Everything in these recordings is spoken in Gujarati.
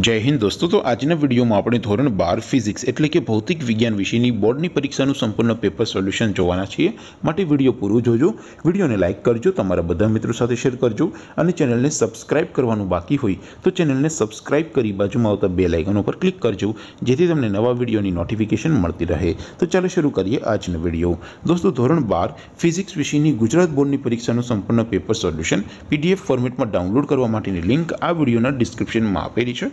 જય હિન્દ દોસ્તો તો આજના વિડીયોમાં આપણે ધોરણ બાર ફિઝિક્સ એટલે કે ભૌતિક વિજ્ઞાન વિશેની બોર્ડની પરીક્ષાનું સંપૂર્ણ પેપર સોલ્યુશન જોવાના છીએ માટે વિડીયો પૂરો જોજો વિડીયોને લાઇક કરજો તમારા બધા મિત્રો સાથે શેર કરજો અને ચેનલને સબસ્ક્રાઇબ કરવાનું બાકી હોય તો ચેનલને સબસ્ક્રાઇબ કરી બાજુમાં આવતા બે લાઇકન ઉપર ક્લિક કરજો જેથી તમને નવા વિડીયોની નોટિફિકેશન મળતી રહે તો ચાલો શરૂ કરીએ આજનો વિડીયો દોસ્તો ધોરણ બાર ફિઝિક્સ વિશેની ગુજરાત બોર્ડની પરીક્ષાનું સંપૂર્ણ પેપર સોલ્યુશન પીડીએફ ફોર્મેટમાં ડાઉનલોડ કરવા માટેની લિંક આ વિડીયોના ડિસ્ક્રિપ્શનમાં આપેલી છે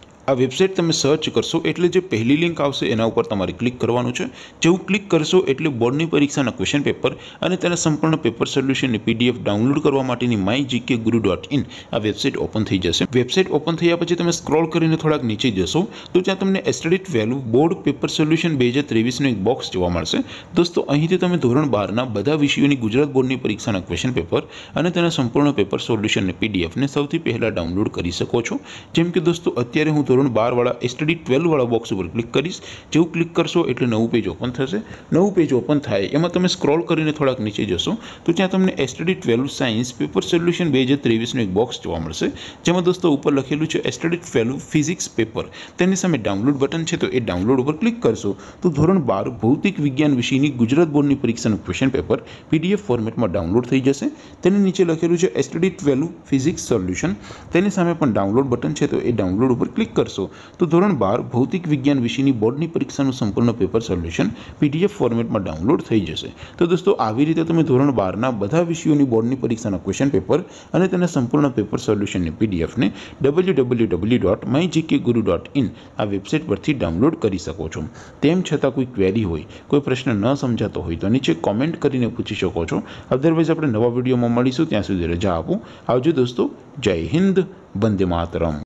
આ વેબસાઇટ તમે સર્ચ કરશો એટલે જે પહેલી લિંક આવશે એના ઉપર તમારે ક્લિક કરવાનું છે જેવું ક્લિક કરશો એટલે બોર્ડની પરીક્ષાના ક્વેશ્ચન પેપર અને તેના સંપૂર્ણ પેપર સોલ્યુશનની પીડીએફ ડાઉનલોડ કરવા માટેની my GK guru dot in આ વેબસાઇટ ઓપન થઈ જશે વેબસાઇટ ઓપન થયા પછી તમે સ્ક્રોલ કરીને થોડાક નીચે જશો તો ત્યાં તમને એસ્ટેડિટ વેલ્યુ બોર્ડ પેપર સોલ્યુશન બે હજાર ત્રેવીસનું એક બોક્સ જોવા મળશે દોસ્તો અહીંથી તમે ધોરણ બારના બધા વિષયોની ગુજરાત બોર્ડની પરીક્ષાના ક્વેશ્ચન પેપર અને તેના સંપૂર્ણ પેપર સોલ્યુશનની પીડીએફને સૌથી પહેલાં ડાઉનલોડ કરી શકો છો જેમ કે દોસ્તો અત્યારે હું ધોરણ બારવાળા એસટડી ટ્વેલ્વવાળા બોક્સ ઉપર ક્લિક કરીશ જેવું ક્લિક કરશો એટલે નવું પેજ ઓપન થશે નવું પેજ ઓપન થાય એમાં તમે સ્ક્રોલ કરીને થોડાક નીચે જશો તો ત્યાં તમને STD twelve science paper solution બે હજાર ત્રેવીસનું એક બોક્સ જોવા મળશે જેમાં દોસ્તો ઉપર લખેલું છે એસટડી ટ્વેલ્વ ફિઝિક્સ પેપર તેની સામે ડાઉનલોડ બટન છે તો એ ડાઉનલોડ ઉપર ક્લિક કરશો તો ધોરણ બાર ભૌતિક વિજ્ઞાન વિષયની ગુજરાત બોર્ડની પરીક્ષાનું ક્વેશ્ચન પેપર પીડીએફ ફોર્મેટમાં ડાઉનલોડ થઈ જશે તેની નીચે લખેલું છે એસટડી ટ્વેલ્વ ફિઝિક્સ સોલ્યુશન તેની સામે પણ ડાઉનલોડ બટન છે તો એ ડાઉનલોડ ઉપર ક્લિક કરશો તો ધોરણ બાર ભૌતિક વિજ્ઞાન વિષયની બોર્ડની પરીક્ષાનું સંપૂર્ણ પેપર સોલ્યુશન પીડીએફ ફોર્મેટમાં ડાઉનલોડ થઈ જશે તો દોસ્તો આવી રીતે તમે ધોરણ બારના બધા વિષયોની બોર્ડની પરીક્ષાના ક્વેશ્ચન પેપર અને તેના સંપૂર્ણ પેપર સોલ્યુશનની પીડીએફને W W W dot my GK guru dot in આ વેબસાઇટ પરથી ડાઉનલોડ કરી શકો છો તેમ છતાં કોઈ ક્વેરી હોય કોઈ પ્રશ્ન ન સમજાતો હોય તો નીચે કોમેન્ટ કરીને પૂછી શકો છો અધરવાઇઝ આપણે નવા વિડીયોમાં મળીશું ત્યાં સુધી રજા આપું આવજો દોસ્તો જય હિન્દ વંદે માતરમ